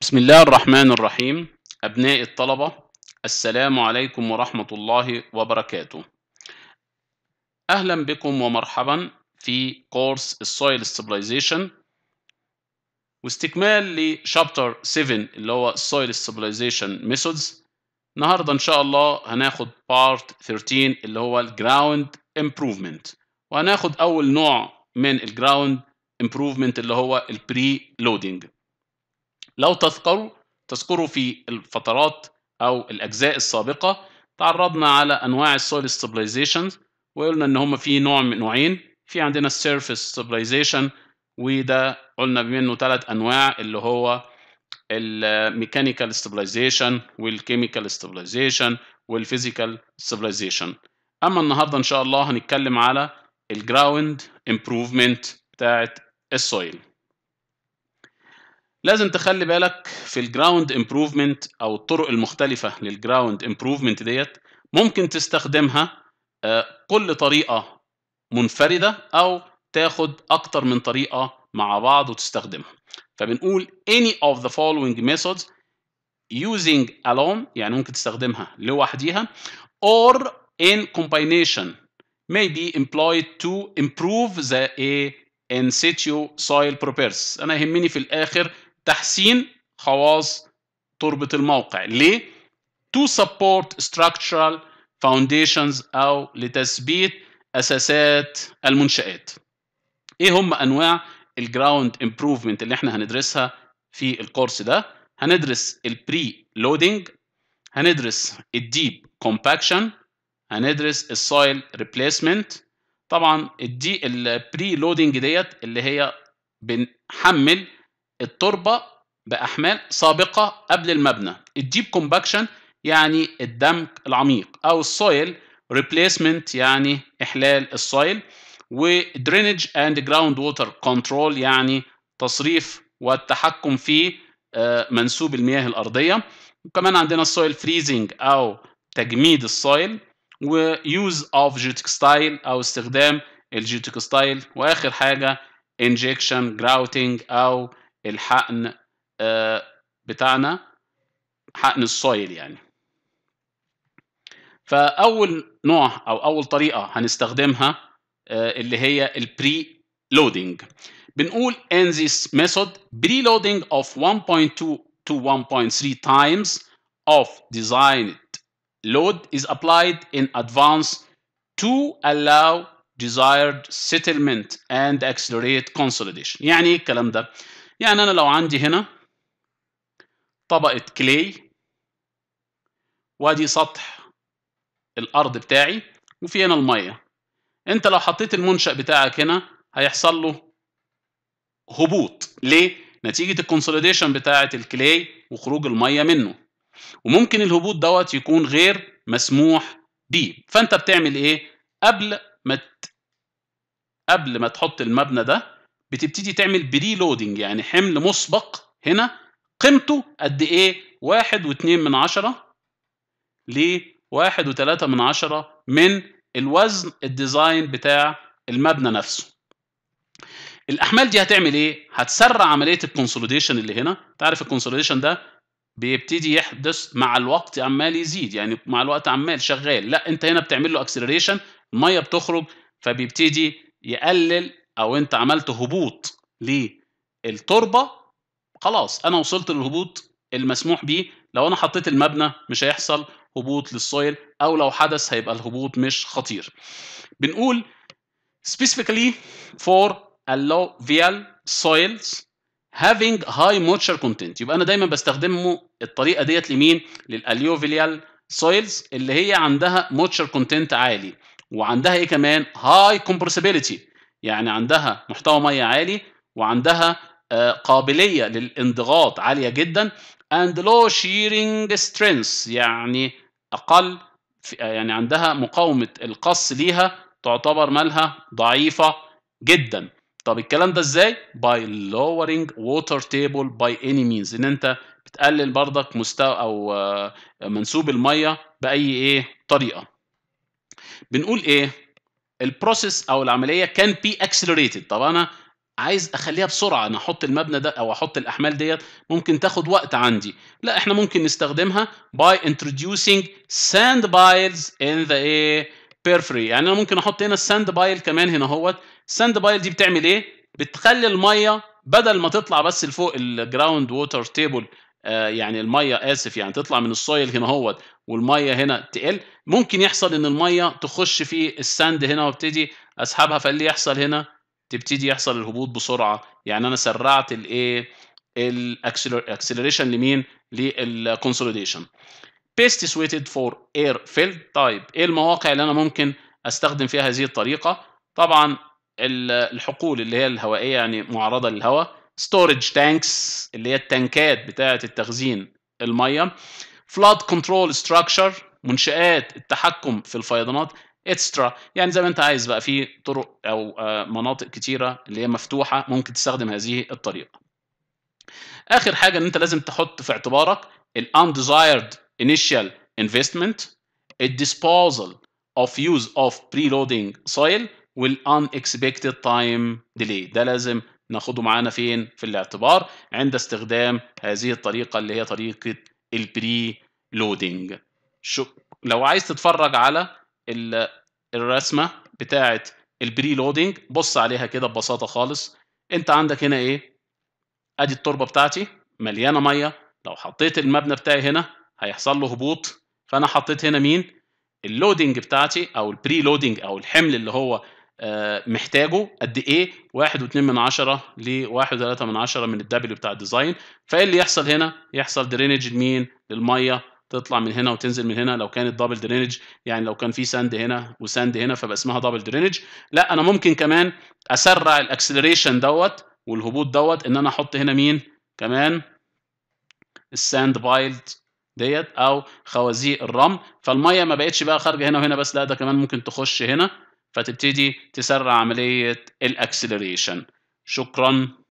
بسم الله الرحمن الرحيم أبناء الطلبة السلام عليكم ورحمة الله وبركاته أهلا بكم ومرحبا في كورس السويل Stabilization واستكمال لشابتر 7 اللي هو السويل Stabilization ميثودز النهارده ان شاء الله هناخد بارت 13 اللي هو الجراوند امبروفمنت وهناخد اول نوع من الجراوند امبروفمنت اللي هو البري loading لو تذكروا تذكروا في الفترات او الاجزاء السابقه تعرضنا على انواع السويل ستابلايزيشن وقلنا ان هم في نوع من نوعين في عندنا السيرفيس ستابلايزيشن وده قلنا منه ثلاث انواع اللي هو الميكانيكال ستابلايزيشن والكيميكال ستابلايزيشن والفيزيكال ستابلايزيشن اما النهارده ان شاء الله هنتكلم على الجراوند امبروفمنت بتاعه السويل لازم تخلي بالك في الجراوند امبروفمنت او الطرق المختلفه للجراوند امبروفمنت ديت ممكن تستخدمها آه، كل طريقه منفرده او تاخد اكتر من طريقه مع بعض وتستخدمها فبنقول any of the following methods using alone يعني ممكن تستخدمها لوحديها or in combination may be employed to improve the in situ soil properties انا يهمني في الاخر تحسين خواص تربة الموقع ليه؟ to support structural foundations أو لتثبيت أساسات المنشآت إيه هم أنواع الجراوند امبروفمنت اللي احنا هندرسها في الكورس ده هندرس البري لودنج هندرس الديب كومباكشن هندرس السويل ريبليسمنت طبعا الدي البري لودنج ديت اللي هي بنحمل التربه باحمال سابقه قبل المبنى الديب كومباكشن يعني الدمج العميق او السويل ريبليسمنت يعني احلال السويل ودرينج اند جراوند ووتر كنترول يعني تصريف والتحكم في آه، منسوب المياه الارضيه وكمان عندنا السويل فريزنج او تجميد السويل ويوز اوف جيوتكستايل او استخدام الجيوتكستايل واخر حاجه انجكشن جراوتنج او الحقن بتاعنا حقن السويل يعني فاول نوع او اول طريقه هنستخدمها اللي هي البري لودنج بنقول in this method لودنج of 1.2 to 1.3 times of designed load is applied in advance to allow desired settlement and accelerate consolidation يعني ايه الكلام ده يعني أنا لو عندي هنا طبقة كلي وادي سطح الأرض بتاعي وفي هنا المية أنت لو حطيت المنشأ بتاعك هنا هيحصل له هبوط ليه؟ نتيجة الكونسوليديشن بتاعة الكلي وخروج المية منه وممكن الهبوط دوت يكون غير مسموح بيه فأنت بتعمل إيه؟ قبل ما قبل ما تحط المبنى ده بتبتدي تعمل بري لودنج يعني حمل مسبق هنا قيمته قد ايه؟ واحد واتنين من عشرة لواحد وتلاتة من عشرة من الوزن الديزاين بتاع المبنى نفسه. الاحمال دي هتعمل ايه؟ هتسرع عمليه الكونسوليديشن اللي هنا، تعرف الكونسوليديشن ده بيبتدي يحدث مع الوقت عمال يزيد يعني مع الوقت عمال شغال، لا انت هنا بتعمل له اكسلريشن الميه بتخرج فبيبتدي يقلل او انت عملت هبوط للتربه خلاص انا وصلت للهبوط المسموح بيه لو انا حطيت المبنى مش هيحصل هبوط للسويل او لو حدث هيبقى الهبوط مش خطير بنقول specifically for alluvial soils having high moisture content يبقى انا دايما بستخدمه الطريقه ديت لمين للالوفيال سويلز اللي هي عندها موتشر كونتنت عالي وعندها ايه كمان هاي كومبرسبيليتي يعني عندها محتوى ميه عالي وعندها آه، قابليه للانضغاط عاليه جدا and low shearing strength يعني اقل آه، يعني عندها مقاومه القص ليها تعتبر مالها ضعيفه جدا طب الكلام ده ازاي by lowering water table by any means ان انت بتقلل برضك مستوى او آه، منسوب الميه باي ايه طريقه بنقول ايه البروسيس او العمليه كان بي اكسلريتد طب انا عايز اخليها بسرعه انا احط المبنى ده او احط الاحمال ديت ممكن تاخد وقت عندي لا احنا ممكن نستخدمها باي انتروديوسينج ساند بايلز ان ذا ايه بيرفري يعني انا ممكن احط هنا الساند بايل كمان هنا اهوت الساند بايل دي بتعمل ايه بتخلي الميه بدل ما تطلع بس لفوق الجراوند ووتر تيبل آه، يعني الميه اسف يعني تطلع من السويل هنا اهوت والميه هنا تقل ممكن يحصل ان الميه تخش في الساند هنا وابتدي اسحبها فاللي يحصل هنا تبتدي يحصل الهبوط بسرعه يعني انا سرعت الايه الاكسلريشن لمين للكونسوليديشن بيست سويتد فور اير فيلد طيب ايه المواقع اللي انا ممكن استخدم فيها هذه الطريقه طبعا الحقول اللي هي الهوائيه يعني معرضه للهواء ستورج تانكس اللي هي التانكات بتاعه التخزين الميه فلاد كنترول ستراكشر منشآت التحكم في الفيضانات اتسترا يعني زي ما انت عايز بقى في طرق او آه، مناطق كتيره اللي هي مفتوحه ممكن تستخدم هذه الطريقه اخر حاجه ان انت لازم تحط في اعتبارك ال undesired initial investment الديسبوزل of use of preloading soil وال unexpected time delay ده لازم ناخده معانا فين في الاعتبار عند استخدام هذه الطريقه اللي هي طريقه البري لودنج لو عايز تتفرج على الرسمه بتاعه البري لودنج بص عليها كده ببساطه خالص انت عندك هنا ايه ادي التربه بتاعتي مليانه ميه لو حطيت المبنى بتاعي هنا هيحصل له هبوط فانا حطيت هنا مين اللودنج بتاعتي او البري لودنج او الحمل اللي هو آه، محتاجه قد ايه واحد واتنين من عشرة لواحد وثلاثة من عشرة من الدبليو بتاع الديزاين فايه اللي يحصل هنا يحصل درينج لمين للميه تطلع من هنا وتنزل من هنا لو كانت دبل درينج يعني لو كان في ساند هنا وساند هنا فبقى اسمها دبل درينج لا انا ممكن كمان اسرع الاكسلريشن دوت والهبوط دوت ان انا احط هنا مين كمان الساند بايلد ديت او خوازيق الرمل فالميه ما بقتش بقى خارجه هنا وهنا بس لا ده كمان ممكن تخش هنا فتبتدي تسرع عملية الاكسلريشن شكرا